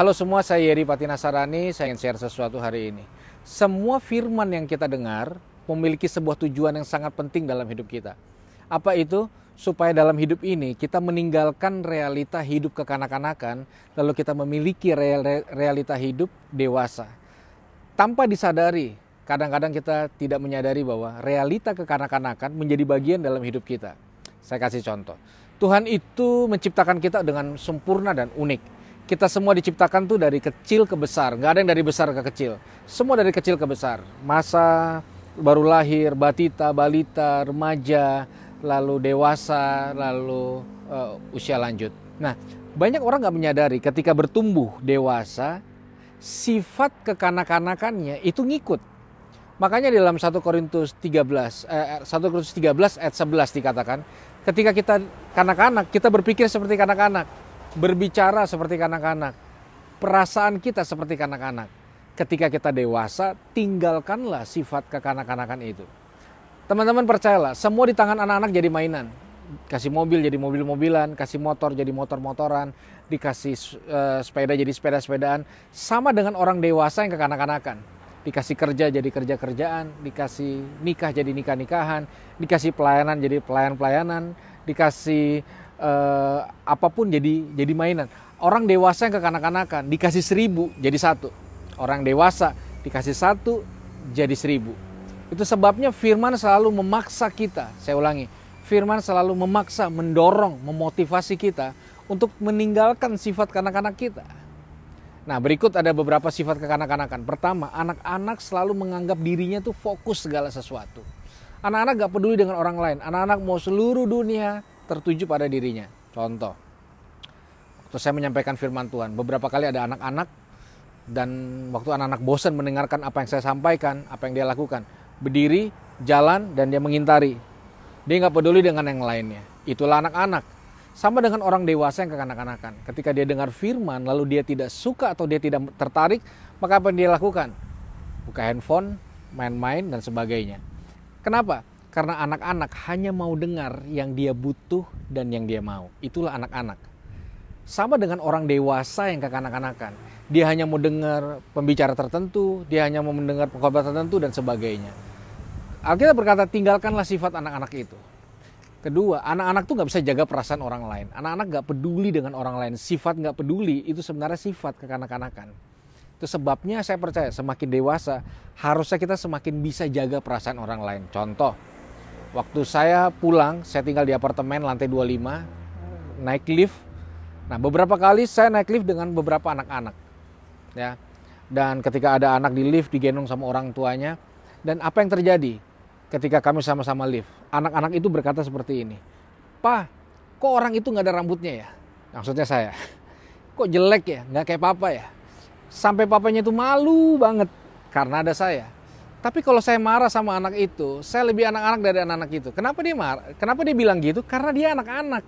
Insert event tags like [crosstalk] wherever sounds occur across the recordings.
Halo semua, saya Yeri Patinasarani. Saya ingin share sesuatu hari ini. Semua firman yang kita dengar memiliki sebuah tujuan yang sangat penting dalam hidup kita. Apa itu? Supaya dalam hidup ini kita meninggalkan realita hidup kekanak-kanakan, lalu kita memiliki realita hidup dewasa. Tanpa disadari, kadang-kadang kita tidak menyadari bahwa realita kekanak-kanakan menjadi bagian dalam hidup kita. Saya kasih contoh. Tuhan itu menciptakan kita dengan sempurna dan unik kita semua diciptakan tuh dari kecil ke besar, nggak ada yang dari besar ke kecil. Semua dari kecil ke besar. Masa baru lahir, batita, balita, remaja, lalu dewasa, lalu uh, usia lanjut. Nah, banyak orang nggak menyadari ketika bertumbuh dewasa, sifat kekanak-kanakannya itu ngikut. Makanya di dalam 1 Korintus 13 eh, 1 Korintus 13 ayat 11 dikatakan, ketika kita kanak-kanak, kita berpikir seperti kanak-kanak berbicara seperti kanak-kanak, perasaan kita seperti kanak-kanak. Ketika kita dewasa, tinggalkanlah sifat kekanak-kanakan itu. Teman-teman percayalah, semua di tangan anak-anak jadi mainan. Kasih mobil jadi mobil-mobilan, kasih motor jadi motor-motoran, dikasih uh, sepeda jadi sepeda-sepedaan. Sama dengan orang dewasa yang kekanak-kanakan dikasih kerja jadi kerja-kerjaan, dikasih nikah jadi nikah-nikahan, dikasih pelayanan jadi pelayan-pelayanan, dikasih uh, apapun jadi jadi mainan. Orang dewasa yang kekanak-kanakan dikasih seribu jadi satu. Orang dewasa dikasih satu jadi seribu. Itu sebabnya firman selalu memaksa kita. Saya ulangi, firman selalu memaksa, mendorong, memotivasi kita untuk meninggalkan sifat kanak-kanak kita. Nah, berikut ada beberapa sifat kekanak-kanakan. Pertama, anak-anak selalu menganggap dirinya tuh fokus segala sesuatu. Anak-anak gak peduli dengan orang lain. Anak-anak mau seluruh dunia tertuju pada dirinya. Contoh, waktu saya menyampaikan firman Tuhan, beberapa kali ada anak-anak dan waktu anak-anak bosan mendengarkan apa yang saya sampaikan, apa yang dia lakukan, berdiri, jalan, dan dia mengintari. Dia nggak peduli dengan yang lainnya. Itulah anak-anak. Sama dengan orang dewasa yang kekanak-kanakan. Ketika dia dengar firman, lalu dia tidak suka atau dia tidak tertarik, maka apa yang dia lakukan? Buka handphone, main-main, dan sebagainya. Kenapa? Karena anak-anak hanya mau dengar yang dia butuh dan yang dia mau. Itulah anak-anak. Sama dengan orang dewasa yang kekanak-kanakan. Dia hanya mau dengar pembicara tertentu, dia hanya mau mendengar pengkhotbah tertentu dan sebagainya. Alkitab berkata tinggalkanlah sifat anak-anak itu. Kedua, anak-anak tuh nggak bisa jaga perasaan orang lain. Anak-anak nggak peduli dengan orang lain. Sifat nggak peduli itu sebenarnya sifat kekanak-kanakan. Itu sebabnya saya percaya semakin dewasa harusnya kita semakin bisa jaga perasaan orang lain. Contoh, Waktu saya pulang, saya tinggal di apartemen lantai 25, naik lift. Nah, beberapa kali saya naik lift dengan beberapa anak-anak. Ya. Dan ketika ada anak di lift digendong sama orang tuanya, dan apa yang terjadi ketika kami sama-sama lift? Anak-anak itu berkata seperti ini, "Pa, kok orang itu nggak ada rambutnya ya?" Maksudnya saya, [laughs] "Kok jelek ya? Nggak kayak papa ya?" Sampai papanya itu malu banget karena ada saya. Tapi kalau saya marah sama anak itu, saya lebih anak-anak dari anak-anak itu. Kenapa dia marah? Kenapa dia bilang gitu? Karena dia anak-anak.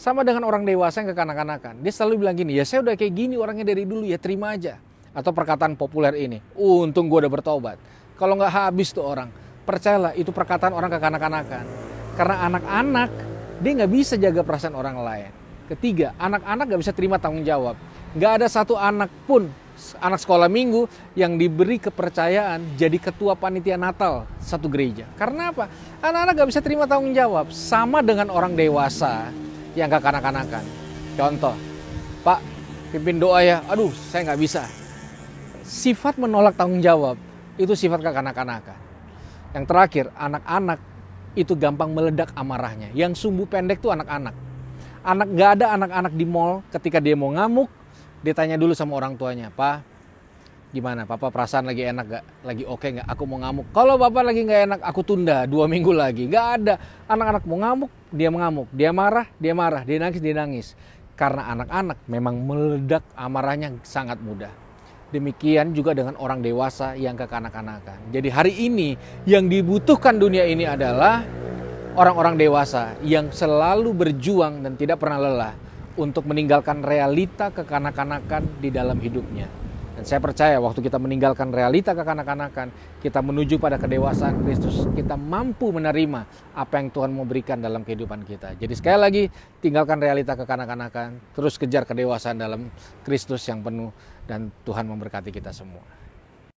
Sama dengan orang dewasa yang kekanak-kanakan. Dia selalu bilang gini, ya saya udah kayak gini orangnya dari dulu, ya terima aja. Atau perkataan populer ini, uh, untung gue udah bertobat. Kalau nggak habis tuh orang. Percayalah, itu perkataan orang kekanak-kanakan. Karena anak-anak, dia nggak bisa jaga perasaan orang lain. Ketiga, anak-anak nggak bisa terima tanggung jawab. Nggak ada satu anak pun, anak sekolah minggu yang diberi kepercayaan jadi ketua panitia Natal satu gereja. Karena apa? Anak-anak nggak bisa terima tanggung jawab. Sama dengan orang dewasa yang gak kanak-kanakan. Contoh, Pak, pimpin doa ya. Aduh, saya nggak bisa. Sifat menolak tanggung jawab itu sifat kekanak-kanakan. Yang terakhir, anak-anak itu gampang meledak amarahnya. Yang sumbu pendek tuh anak-anak. Anak nggak ada anak-anak di mall ketika dia mau ngamuk, dia tanya dulu sama orang tuanya, "Pak, gimana? Papa perasaan lagi enak gak? Lagi oke okay gak? Aku mau ngamuk. Kalau bapak lagi gak enak, aku tunda dua [laughs] minggu lagi. Gak ada. Anak-anak mau ngamuk, dia mengamuk. Dia marah, dia marah. Dia nangis, dia nangis. Karena anak-anak memang meledak amarahnya sangat mudah. Demikian juga dengan orang dewasa yang kekanak-kanakan. Jadi hari ini yang dibutuhkan dunia ini adalah orang-orang dewasa yang selalu berjuang dan tidak pernah lelah untuk meninggalkan realita kekanak-kanakan di dalam hidupnya. Dan saya percaya waktu kita meninggalkan realita kekanak-kanakan, kita menuju pada kedewasaan Kristus, kita mampu menerima apa yang Tuhan mau berikan dalam kehidupan kita. Jadi sekali lagi, tinggalkan realita kekanak-kanakan, terus kejar kedewasaan dalam Kristus yang penuh dan Tuhan memberkati kita semua.